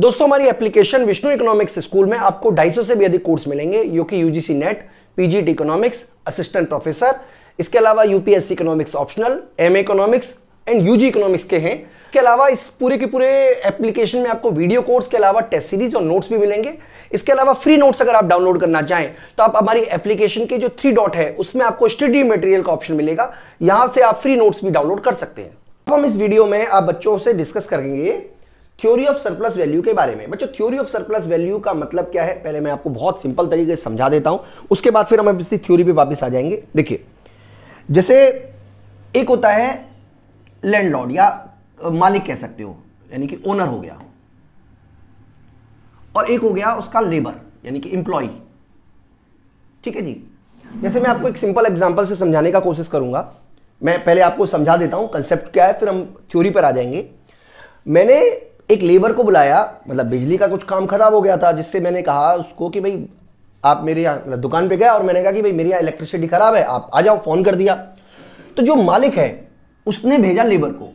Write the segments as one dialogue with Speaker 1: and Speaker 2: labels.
Speaker 1: दोस्तों हमारी application Vishnu economics school में आपको 250 से भी अधिक कोर्स मिलेंगे जो कि UGC NET PGT economics assistant professor इसके अलावा UPSC economics optional M economics and UG economics के हैं इसके अलावा इस पूरे के पूरे एप्लीकेशन में आपको वीडियो कोर्स के अलावा टेस्ट सीरीज और नोट्स भी मिलेंगे इसके अलावा फ्री नोट्स अगर आप डाउनलोड करना चाहें तो आप हमारी एप्लीकेशन के जो थ्री डॉट है उसमें आपको स्टडी मटेरियल का ऑप्शन मिलेगा यहां से आप फ्री नोट्स भी डाउनलोड कर सकते हैं अब हम इस वीडियो में आप बच्चों से डिस्कस करेंगे थ्योरी ऑफ सरप्लस वैल्यू के बारे में बच्चों थ्योरी ऑफ सरप्लस वैल्यू का मतलब क्या है पहले मैं आपको बहुत सिंपल तरीके से समझा देता हूं उसके बाद फिर हम इसकी थ्योरी पे वापस आ जाएंगे देखिए जैसे एक होता है लैंडलॉर्ड या मालिक कह सकते हो यानी कि ओनर हो गया और एक हो गया उसका लेबर यानी कि इंप्लॉय ठीक है जी जैसे मैं आपको एक सिंपल एग्जाम्पल से समझाने का कोशिश करूंगा मैं पहले आपको समझा देता हूं कंसेप्ट क्या है फिर हम थ्योरी पर आ जाएंगे मैंने एक लेबर को बुलाया मतलब बिजली का कुछ काम ख़राब हो गया था जिससे मैंने कहा उसको कि भाई आप मेरे यहाँ मतलब दुकान पे गए और मैंने कहा कि भाई मेरे यहाँ इलेक्ट्रिसिटी ख़राब है आप आ जाओ फ़ोन कर दिया तो जो मालिक है उसने भेजा लेबर को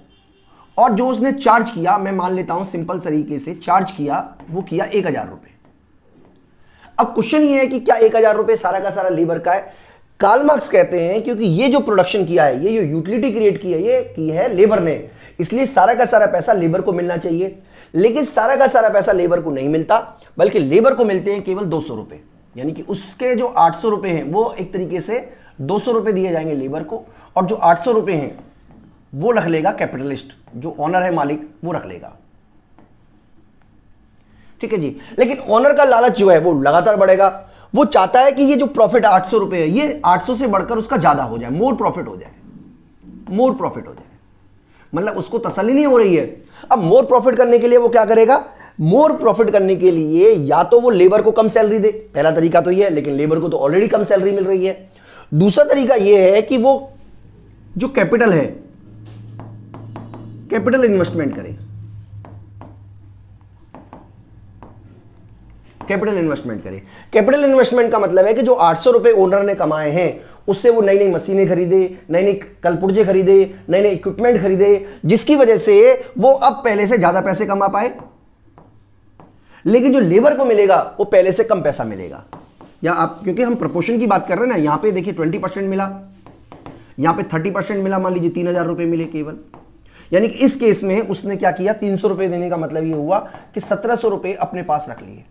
Speaker 1: और जो उसने चार्ज किया मैं मान लेता हूं सिंपल तरीके से चार्ज किया वो किया एक हज़ार रुपये अब क्वेश्चन ये है कि क्या एक हज़ार रुपए सारा का सारा लेबर का है कालमार्क्स कहते हैं क्योंकि ये जो प्रोडक्शन किया है ये जो यूटिलिटी क्रिएट की है ये की है लेबर ने इसलिए सारा का सारा पैसा लेबर को मिलना चाहिए लेकिन सारा का सारा पैसा लेबर को नहीं मिलता बल्कि लेबर को मिलते हैं केवल दो सौ यानी कि उसके जो आठ सौ हैं वो एक तरीके से दो सौ दिए जाएंगे लेबर को और जो आठ सौ हैं वो रख लेगा कैपिटलिस्ट जो ऑनर है मालिक वो रख लेगा ठीक है जी लेकिन ऑनर का लालच जो है वो लगातार बढ़ेगा वो चाहता है कि ये जो प्रॉफिट आठ सौ रुपए है ये आठ सौ से बढ़कर उसका ज़्यादा हो जाए मोर प्रॉफिट हो जाए मोर प्रॉफिट हो जाए मतलब उसको तसली नहीं हो रही है अब मोर प्रॉफिट करने के लिए वो क्या करेगा मोर प्रॉफिट करने के लिए या तो वो लेबर को कम सैलरी दे पहला तरीका तो ये है लेकिन लेबर को तो ऑलरेडी कम सैलरी मिल रही है दूसरा तरीका ये है कि वो जो कैपिटल है कैपिटल इन्वेस्टमेंट करे कैपिटल इन्वेस्टमेंट करें कैपिटल इन्वेस्टमेंट का मतलब है कि जो आठ सौ रुपए ओनर ने कमाए हैं उससे वो नई नई मशीनें खरीदे नई नई कलपुर्जे खरीदे नए नए इक्विपमेंट खरीदे जिसकी वजह से वो अब पहले से ज़्यादा पैसे कमा पाए लेकिन जो लेबर को मिलेगा वो पहले से कम पैसा मिलेगा या आप क्योंकि हम प्रपोर्शन की बात कर रहे हैं ना यहां पे देखिए ट्वेंटी परसेंट मिला यहां पे थर्टी परसेंट मिला मान लीजिए तीन हज़ार रुपए मिले केवल यानी कि इस केस में उसने क्या किया तीन सौ रुपए देने का मतलब ये हुआ कि सत्रह सौ रुपए अपने पास रख लिए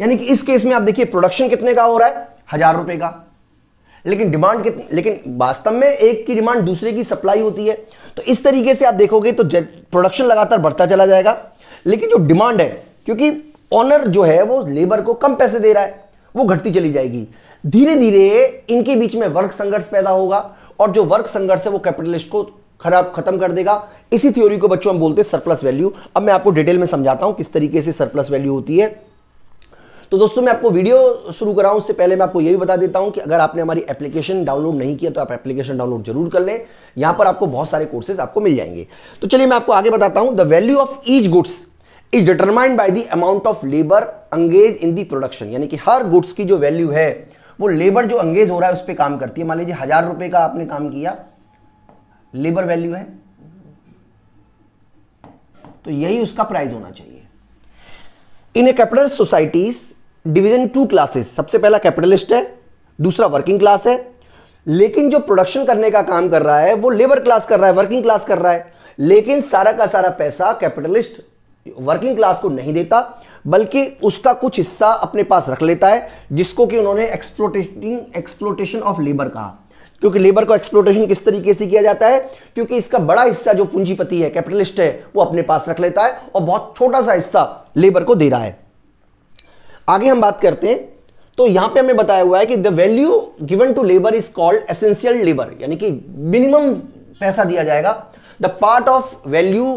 Speaker 1: यानी कि इस केस में आप देखिए प्रोडक्शन कितने का हो रहा है हजार रुपए का लेकिन डिमांड कितनी लेकिन वास्तव में एक की डिमांड दूसरे की सप्लाई होती है तो इस तरीके से आप देखोगे तो प्रोडक्शन लगातार बढ़ता चला जाएगा लेकिन जो डिमांड है क्योंकि ऑनर जो है वो लेबर को कम पैसे दे रहा है वो घटती चली जाएगी धीरे धीरे इनके बीच में वर्क संघर्ष पैदा होगा और जो वर्क संघर्ष है वो कैपिटलिस्ट को खराब खत्म कर देगा इसी थ्योरी को बच्चों हम बोलते हैं सरप्लस वैल्यू अब मैं आपको डिटेल में समझाता हूं किस तरीके से सरप्लस वैल्यू होती है तो दोस्तों मैं आपको वीडियो शुरू कराऊं उससे पहले मैं आपको यह भी बता देता हूं कि अगर आपने हमारी एप्लीकेशन डाउनलोड नहीं किया तो आप एप्लीकेशन डाउनलोड जरूर कर लें यहां पर आपको बहुत सारे कोर्सेज आपको मिल जाएंगे तो चलिए मैं आपको आगे बताता हूं the value of each goods is determined by the amount of labour engaged in the production यानी कि हर गुड्स की जो वैल्यू है वो लेबर जो अंगेज हो रहा है उस पर काम करती है मान लीजिए हजार रुपए का आपने काम किया लेबर वैल्यू है तो यही उसका प्राइस होना चाहिए in a capital societies division two classes सबसे पहला कैपिटलिस्ट है दूसरा वर्किंग क्लास है लेकिन जो प्रोडक्शन करने का काम कर रहा है वो लेबर क्लास कर रहा है वर्किंग क्लास कर रहा है लेकिन सारा का सारा पैसा कैपिटलिस्ट वर्किंग क्लास को नहीं देता बल्कि उसका कुछ हिस्सा अपने पास रख लेता है जिसको कि उन्होंने एक्सप्लोटेटिंग एक्सप्लोटेशन ऑफ लेबर कहा क्योंकि लेबर को एक्सप्लोटेशन किस तरीके से किया जाता है क्योंकि इसका बड़ा हिस्सा जो पूंजीपति है कैपिटलिस्ट है वो अपने पास रख लेता है और बहुत छोटा सा हिस्सा लेबर को दे रहा है आगे हम बात करते हैं तो यहां पे हमें बताया हुआ है कि the value given to labour is called essential labour यानी कि मिनिमम पैसा दिया जाएगा the part of value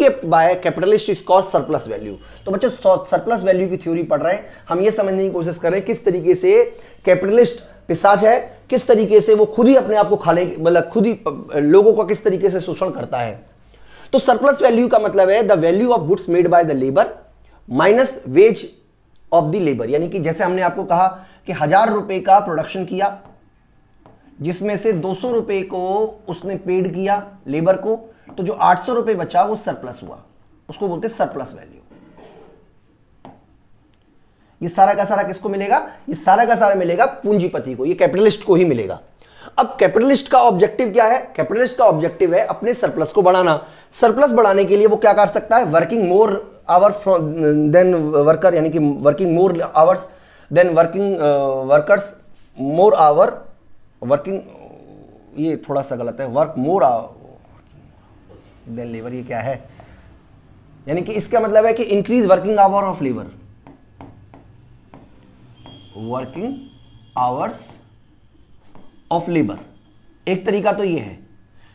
Speaker 1: kept by capitalist is called surplus value तो बच्चों सरप्लस वैल्यू की थ्योरी पढ़ रहे हैं हम ये समझने की कोशिश कर रहे हैं किस तरीके से कैपिटलिस्ट पिसाज है किस तरीके से वो खुद ही अपने आप को खाने मतलब खुद ही लोगों का किस तरीके से शोषण करता है तो सरप्लस वैल्यू का मतलब है the value of goods made by the labour minus wage of the labour यानी कि जैसे हमने आपको कहा कि हजार रुपए का प्रोडक्शन किया जिसमें से दो सौ रुपए को उसने पेड किया लेबर को तो जो आठ सौ रुपए बचा वो सरप्लस हुआ उसको बोलते हैं सरप्लस वैल्यू ये सारा का सारा किसको मिलेगा ये सारा का सारा मिलेगा पूंजीपति को ये कैपिटलिस्ट को ही मिलेगा अब कैपिटलिस्ट का ऑब्जेक्टिव क्या है कैपिटलिस्ट का ऑब्जेक्टिव है अपने सरप्लस को बढ़ाना सरप्लस बढ़ाने के लिए वो क्या कर सकता है working more hour from than worker यानी कि working more hours than working workers more hour working ये थोड़ा सा गलत है वर्क मोर देन लेबर ये क्या है यानी कि इसका मतलब है कि increase working hour of labour working hours of labour एक तरीका तो ये है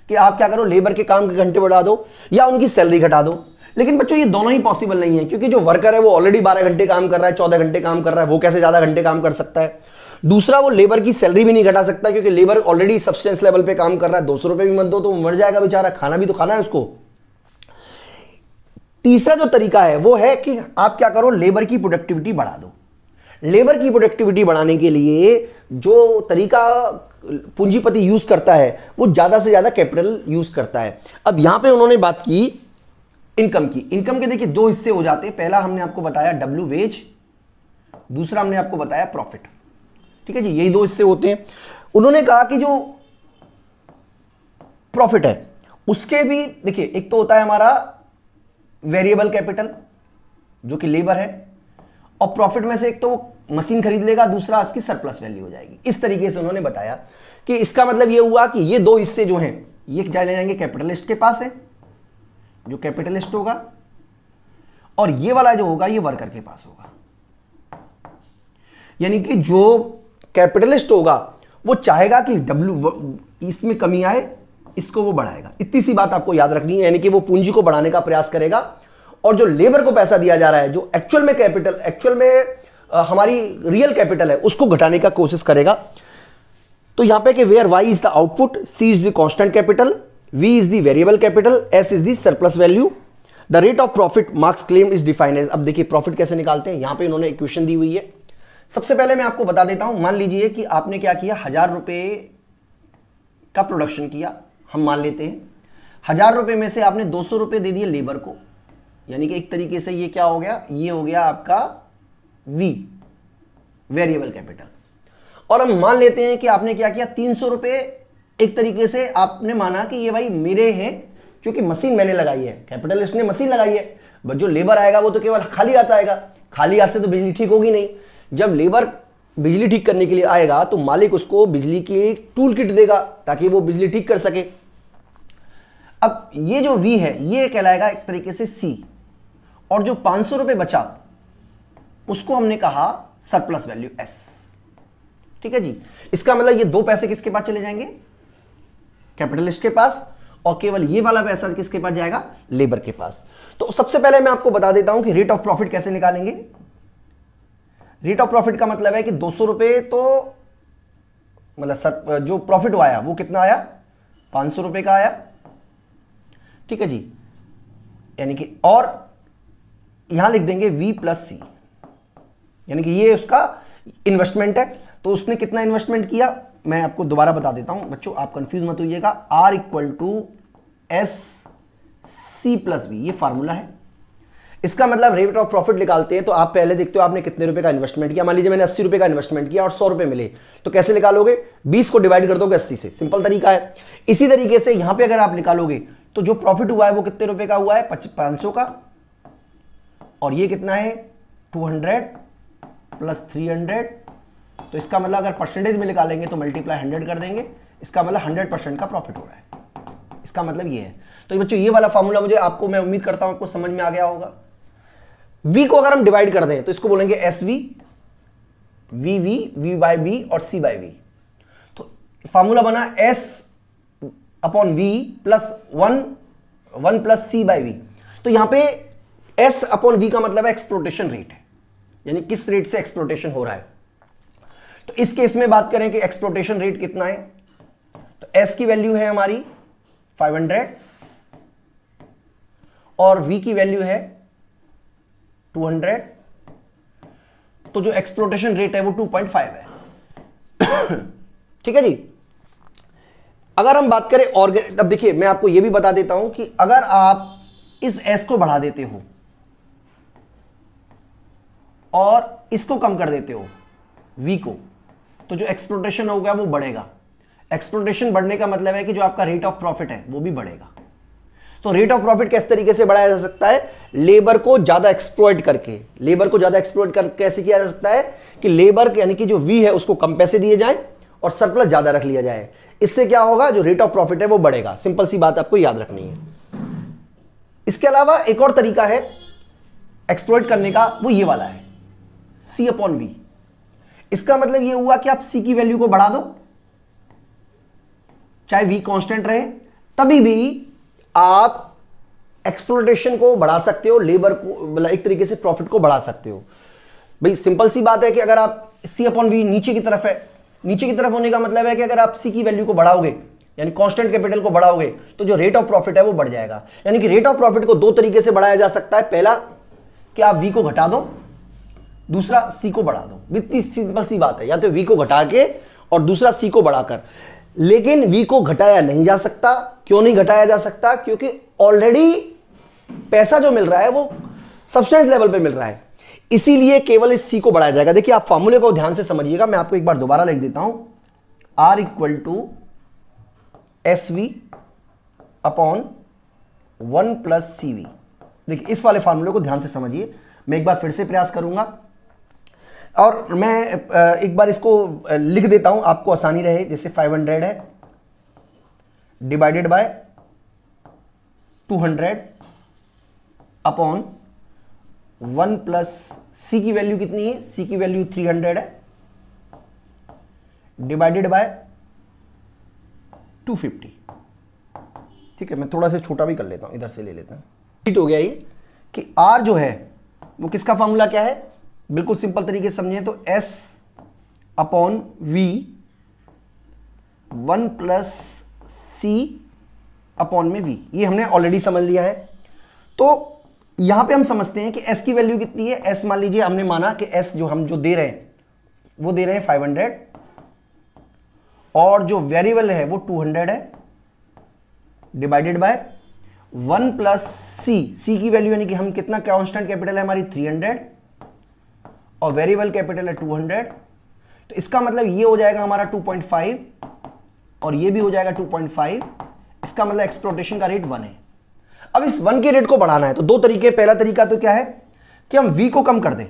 Speaker 1: कि आप क्या करो लेबर के काम के घंटे बढ़ा दो या उनकी सैलरी घटा दो लेकिन बच्चों ये दोनों ही पॉसिबल नहीं है क्योंकि जो वर्कर है वो ऑलरेडी बारह घंटे काम कर रहा है चौदह घंटे काम कर रहा है वो कैसे ज़्यादा घंटे काम कर सकता है दूसरा वो लेबर की सैलरी भी नहीं घटा सकता क्योंकि लेबर ऑलरेडी सब्सटेंस लेवल पे काम कर रहा है दो सौ रुपए भी मत दो तो मर जाएगा बेचारा खाना भी तो खाना है उसको तीसरा जो तरीका है वो है कि आप क्या करो लेबर की प्रोडक्टिविटी बढ़ा दो लेबर की प्रोडक्टिविटी बढ़ाने के लिए जो तरीका पूंजीपति यूज करता है वो ज़्यादा से ज़्यादा कैपिटल यूज करता है अब यहां पे उन्होंने बात की इनकम की इनकम के देखिए दो हिस्से हो जाते हैं पहला हमने आपको बताया डब्ल्यू वेज दूसरा हमने आपको बताया प्रॉफिट ठीक है जी यही दो हिस्से होते हैं उन्होंने कहा कि जो प्रॉफिट है उसके भी देखिए एक तो होता है हमारा वेरिएबल कैपिटल जो कि लेबर है और प्रॉफिट में से एक तो मशीन खरीद लेगा दूसरा उसकी सरप्लस वैल्यू हो जाएगी इस तरीके से उन्होंने बताया कि इसका मतलब यह हुआ कि ये दो हिस्से जो हैं ये जाएंगे कैपिटलिस्ट के पास है जो कैपिटलिस्ट होगा और ये वाला जो होगा ये वर्कर के पास होगा यानी कि जो कैपिटलिस्ट होगा वो चाहेगा कि डब्ल्यू इसमें कमी आए इसको वो बढ़ाएगा इतनी सी बात आपको याद रखनी है यानी कि वो पूंजी को बढ़ाने का प्रयास करेगा और जो लेबर को पैसा दिया जा रहा है जो एक्चुअल में कैपिटल एक्चुअल में आ, हमारी रियल कैपिटल है उसको घटाने का कोशिश करेगा तो यहां पे कि where Y is the output C is the constant capital V is the variable capital, S is the surplus value. The rate of profit marks claim is defined as अब देखिए प्रॉफिट कैसे निकालते हैं यहां पे इन्होंने equation दी हुई है सबसे पहले मैं आपको बता देता हूं मान लीजिए कि आपने क्या किया हजार रुपए का प्रोडक्शन किया हम मान लेते हैं हजार रुपए में से आपने दो सौ रुपए दे दिए लेबर को यानी कि एक तरीके से ये क्या हो गया ये हो गया आपका वी वेरिएबल कैपिटल और हम मान लेते हैं कि आपने क्या किया तीन सौ रुपए एक तरीके से आपने माना कि ये भाई मेरे हैं क्योंकि मशीन मैंने लगाई है कैपिटलिस्ट ने मशीन लगाई है बट जो लेबर आएगा वो तो केवल खाली हाथ आएगा खाली हाथ से तो बिजली ठीक होगी नहीं जब लेबर बिजली ठीक करने के लिए आएगा तो मालिक उसको बिजली की एक टूल किट देगा ताकि वो बिजली ठीक कर सके अब ये जो वी है ये कहलाएगा एक तरीके से सी और जो पांच सौ रुपए बचा उसको हमने कहा सरप्लस वैल्यू एस ठीक है जी इसका मतलब ये दो पैसे किसके पास चले जाएंगे कैपिटलिस्ट के पास और केवल ये वाला पैसा किसके पास जाएगा लेबर के पास तो सबसे पहले मैं आपको बता देता हूं कि रेट ऑफ प्रॉफिट कैसे निकालेंगे रेट ऑफ प्रॉफिट का मतलब है कि दो रुपए तो मतलब सर जो प्रॉफिट आया वो कितना आया पांच सौ रुपए का आया ठीक है जी यानी कि और यहां लिख देंगे वी प्लस सी यानी कि ये उसका इन्वेस्टमेंट है तो उसने कितना इन्वेस्टमेंट किया मैं आपको दोबारा बता देता हूं बच्चों आप कंफ्यूज मत होइएगा R equal to S C plus B ये फार्मूला है इसका मतलब रेट ऑफ प्रॉफिट निकालते हैं तो आप पहले देखते हो आपने कितने रुपए का इन्वेस्टमेंट किया मान लीजिए मैंने अस्सी रुपए का इन्वेस्टमेंट किया और सौ रुपए मिले तो कैसे निकालोगे बीस को डिवाइड कर दोगे अस्सी से सिंपल तरीका है इसी तरीके से यहां पर अगर आप निकालोगे तो जो प्रॉफिट हुआ है वो कितने रुपए का हुआ है पांच सौ का और ये कितना है two hundred plus three hundred तो इसका मतलब अगर परसेंटेज में निकालेंगे तो मल्टीप्लाई हंड्रेड कर देंगे इसका मतलब हंड्रेड परसेंट का प्रॉफिट हो रहा है इसका मतलब ये है तो बच्चों ये वाला फॉर्मूला मुझे आपको मैं उम्मीद करता हूं आपको समझ में आ गया होगा वी को अगर हम डिवाइड कर दें तो इसको बोलेंगे S V V V V by B और सी बाई वी तो फॉर्मूला बना S upon V plus one one plus C by V तो यहां पे एस अपॉन वी का मतलब है एक्सप्लोटेशन रेट है यानी किस रेट से एक्सप्लोटेशन हो रहा है तो इस केस में बात करें कि एक्सप्लोटेशन रेट कितना है तो एस की वैल्यू है हमारी 500 और वी की वैल्यू है 200 तो जो एक्सप्लोटेशन रेट है वो 2.5 है ठीक है जी अगर हम बात करें ऑर्गेन अब देखिए मैं आपको यह भी बता देता हूं कि अगर आप इस एस को बढ़ा देते हो और इसको कम कर देते हो वी को तो जो एक्सप्लोटेशन होगा वो बढ़ेगा एक्सप्लोटेशन बढ़ने का मतलब है कि जो आपका रेट ऑफ प्रॉफिट है वो भी बढ़ेगा तो रेट ऑफ प्रॉफिट किस तरीके से बढ़ाया जा सकता है लेबर को ज्यादा एक्सप्लोइट करके लेबर को ज्यादा एक्सप्लोइट कर कैसे किया जा सकता है कि लेबर यानी कि जो वी है उसको कम पैसे दिए जाए और सरप्लस ज्यादा रख लिया जाए इससे क्या होगा जो रेट ऑफ प्रॉफिट है वो बढ़ेगा सिंपल सी बात आपको याद रखनी है इसके अलावा एक और तरीका है एक्सप्लोइट करने का वो ये वाला है सी अपॉन वी इसका मतलब ये हुआ कि आप सी की वैल्यू को बढ़ा दो चाहे वी कांस्टेंट रहे तभी भी आप एक्सप्लोटेशन को बढ़ा सकते हो लेबर को मतलब एक तरीके से प्रॉफिट को बढ़ा सकते हो भाई सिंपल सी बात है कि अगर आप सी अपॉन वी नीचे की तरफ है नीचे की तरफ होने का मतलब है कि अगर आप सी की वैल्यू को बढ़ाओगे यानी कांस्टेंट कैपिटल को बढ़ाओगे तो जो रेट ऑफ प्रॉफिट है वो बढ़ जाएगा यानी कि रेट ऑफ प्रॉफिट को दो तरीके से बढ़ाया जा सकता है पहला कि आप वी को घटा दो दूसरा सी को बढ़ा दो इतनी सिंपल सी बात है या तो वी को घटा के और दूसरा सी को बढ़ाकर लेकिन वी को घटाया नहीं जा सकता क्यों नहीं घटाया जा सकता क्योंकि ऑलरेडी पैसा जो मिल रहा है वो सब्सटेंस लेवल पे मिल रहा है इसीलिए केवल इस सी को बढ़ाया जाएगा देखिए आप फॉर्मूले को ध्यान से समझिएगा मैं आपको एक बार दोबारा लिख देता हूं R equal to S V upon one plus C V देखिए इस वाले फॉर्मूले को ध्यान से समझिए मैं एक बार फिर से प्रयास करूंगा और मैं एक बार इसको लिख देता हूं आपको आसानी रहे जैसे 500 है divided by 200 upon one plus C की वैल्यू कितनी है सी की वैल्यू 300 है डिवाइडेड बाय 250 ठीक है मैं थोड़ा सा छोटा भी कर लेता हूं इधर से ले लेता हूं हो गया ये कि आर जो है वो किसका फॉर्मूला क्या है बिल्कुल सिंपल तरीके समझें तो S upon V one plus C upon में वी ये हमने ऑलरेडी समझ लिया है तो यहां पे हम समझते हैं कि एस की वैल्यू कितनी है एस मान लीजिए हमने माना कि एस जो हम जो दे रहे हैं वो दे रहे हैं फाइव हंड्रेड और जो वेरिएबल है वो टू हंड्रेड है divided by one plus C C की वैल्यू यानी कि हम कितना कॉन्स्टेंट कैपिटल है हमारी थ्री हंड्रेड और वेरिएबल कैपिटल है 200 तो इसका मतलब ये हो जाएगा हमारा 2.5 और ये भी हो जाएगा 2.5 इसका मतलब एक्सप्लोटेशन का रेट वन है अब इस वन के रेट को बढ़ाना है तो दो तरीके पहला तरीका तो क्या है कि हम वी को कम कर दें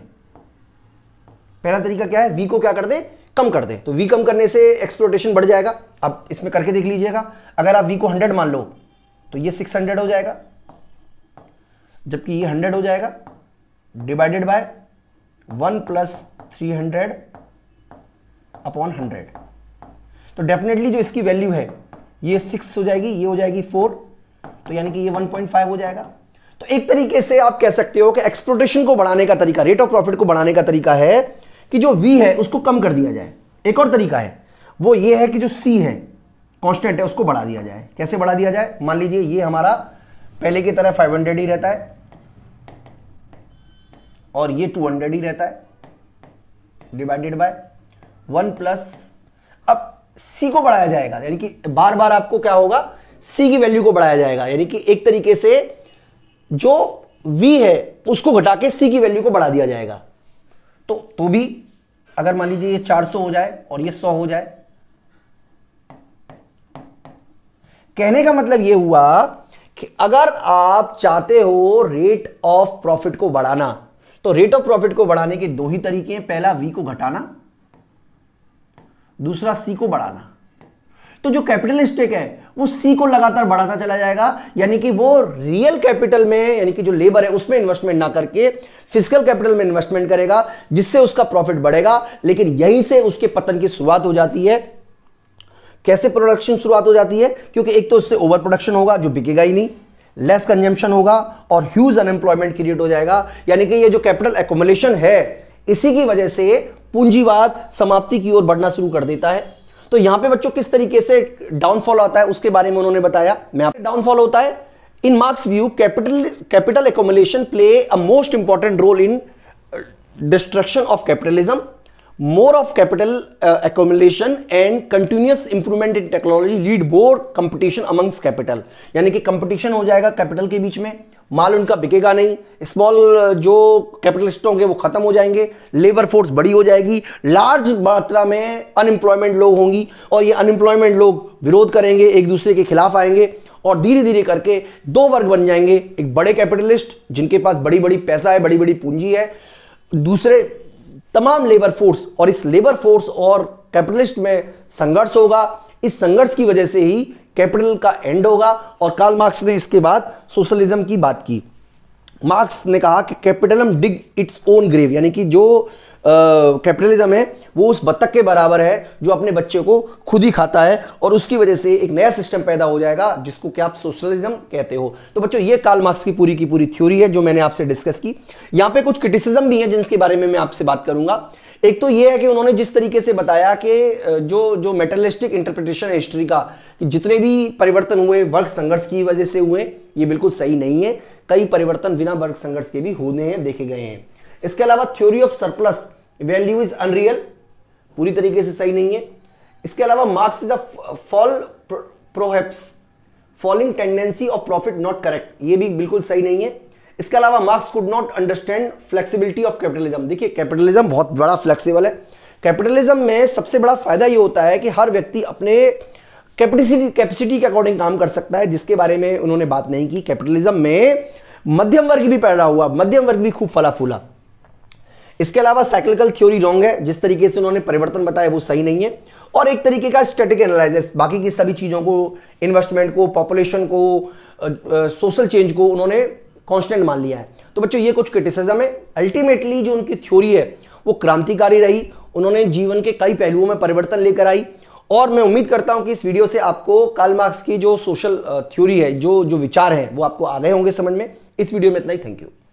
Speaker 1: पहला तरीका क्या है वी को क्या कर दें कम कर दें तो वी कम करने से एक्सप्लोटेशन बढ़ जाएगा आप इसमें करके देख लीजिएगा अगर आप वी को हंड्रेड मान लो तो ये सिक्स हंड्रेड हो जाएगा जबकि ये हंड्रेड हो जाएगा divided by one plus three hundred upon hundred तो डेफिनेटली जो इसकी वैल्यू है ये सिक्स हो जाएगी ये हो जाएगी फोर तो यानी कि ये वन पॉइंट फाइव हो जाएगा तो एक तरीके से आप कह सकते हो कि एक्सप्लोटेशन को बढ़ाने का तरीका रेट ऑफ प्रॉफिट को बढ़ाने का तरीका है कि जो वी है उसको कम कर दिया जाए एक और तरीका है वो ये है कि जो सी है कॉन्स्टेंट है उसको बढ़ा दिया जाए कैसे बढ़ा दिया जाए मान लीजिए ये हमारा पहले की तरह 500 ही रहता है और ये टू हंड्रेड ही रहता है डिवाइडेड बाय वन प्लस अब सी को बढ़ाया जाएगा यानी कि बार बार आपको क्या होगा सी की वैल्यू को बढ़ाया जाएगा यानी कि एक तरीके से जो वी है उसको घटा के सी की वैल्यू को बढ़ा दिया जाएगा तो तो भी अगर मान लीजिए ये 400 हो जाए और ये 100 हो जाए कहने का मतलब ये हुआ कि अगर आप चाहते हो रेट ऑफ प्रॉफिट को बढ़ाना तो रेट ऑफ प्रॉफिट को बढ़ाने के दो ही तरीके हैं पहला वी को घटाना दूसरा सी को बढ़ाना तो जो कैपिटल स्टेक है वो सी को लगातार बढ़ाता चला जाएगा यानी कि वो रियल कैपिटल में यानी कि जो लेबर है उसमें इन्वेस्टमेंट ना करके फिजिकल कैपिटल में इन्वेस्टमेंट करेगा जिससे उसका प्रॉफिट बढ़ेगा लेकिन यहीं से उसके पतन की शुरुआत हो जाती है कैसे प्रोडक्शन शुरुआत हो जाती है क्योंकि एक तो उससे ओवर प्रोडक्शन होगा जो बिकेगा ही नहीं लेस कंजम्पशन होगा और ह्यूज अनएम्प्लॉयमेंट क्रिएट हो जाएगा यानी कि ये जो कैपिटल एकोमोलेशन है इसी की वजह से पूंजीवाद समाप्ति की ओर बढ़ना शुरू कर देता है तो यहां पे बच्चों किस तरीके से डाउनफॉल आता है उसके बारे में उन्होंने बताया मैं आप डाउनफॉल होता है in Marx view capital capital accumulation play a most important role in destruction of capitalism more of capital accumulation and continuous improvement in technology lead more competition amongst capital यानी कि कंपटीशन हो जाएगा capital के बीच में माल उनका बिकेगा नहीं small uh, जो कैपिटलिस्ट होंगे वो ख़त्म हो जाएंगे लेबर फोर्स बड़ी हो जाएगी लार्ज मात्रा में अनएम्प्लॉयमेंट लोग होंगी और ये अनएम्प्लॉयमेंट लोग विरोध करेंगे एक दूसरे के खिलाफ आएंगे और धीरे धीरे करके दो वर्ग बन जाएंगे एक बड़े कैपिटलिस्ट जिनके पास बड़ी बड़ी पैसा है बड़ी बड़ी पूंजी है दूसरे तमाम लेबर फोर्स और इस लेबर फोर्स और कैपिटलिस्ट में संघर्ष होगा इस संघर्ष की वजह से ही कैपिटल का एंड होगा और कार्ल मार्क्स ने इसके बाद सोशलिज्म की बात की मार्क्स ने कहा कि capitalism dig its own grave यानी कि जो कैपिटलिज्म है वो उस बत्तख के बराबर है जो अपने बच्चे को खुद ही खाता है और उसकी वजह से एक नया सिस्टम पैदा हो जाएगा जिसको क्या आप सोशलिज्म कहते हो तो बच्चों ये कार्ल मार्क्स की पूरी की पूरी थ्योरी है जो मैंने आपसे डिस्कस की यहाँ पे कुछ क्रिटिसिज्म भी है जिनके बारे में मैं आपसे बात करूंगा एक तो ये है कि उन्होंने जिस तरीके से बताया कि जो जो मेटलिस्टिक इंटरप्रिटेशन है हिस्ट्री का कि जितने भी परिवर्तन हुए वर्ग संघर्ष की वजह से हुए ये बिल्कुल सही नहीं है कई परिवर्तन बिना वर्ग संघर्ष के भी होने हैं देखे गए हैं इसके अलावा theory of surplus value is unreal पूरी तरीके से सही नहीं है इसके अलावा Marx is a fall perhaps falling tendency of profit not correct ये भी बिल्कुल सही नहीं है इसके अलावा Marx could not understand flexibility of capitalism देखिए कैपिटलिज्म बहुत बड़ा फ्लेक्सिबल है कैपिटलिज्म में सबसे बड़ा फायदा ये होता है कि हर व्यक्ति अपने कैपेसिटी कैपेसिटी के अकॉर्डिंग काम कर सकता है जिसके बारे में उन्होंने बात नहीं की कैपिटलिज्म में मध्यम वर्ग भी पैदा हुआ मध्यम वर्ग भी खूब फला फूला इसके अलावा साइक्लिकल थ्योरी रॉन्ग है जिस तरीके से उन्होंने परिवर्तन बताया वो सही नहीं है और एक तरीके का स्टेटिक एनालिसिस बाकी की सभी चीज़ों को इन्वेस्टमेंट को पॉपुलेशन को सोशल चेंज को उन्होंने कॉन्स्टेंट मान लिया है तो बच्चों ये कुछ क्रिटिसिज्म है अल्टीमेटली जो उनकी थ्योरी है वो क्रांतिकारी रही उन्होंने जीवन के कई पहलुओं में परिवर्तन लेकर आई और मैं उम्मीद करता हूं कि इस वीडियो से आपको कार्ल मार्क्स की जो सोशल थ्योरी है जो जो विचार है वो आपको आ गए होंगे समझ में इस वीडियो में इतना ही थैंक यू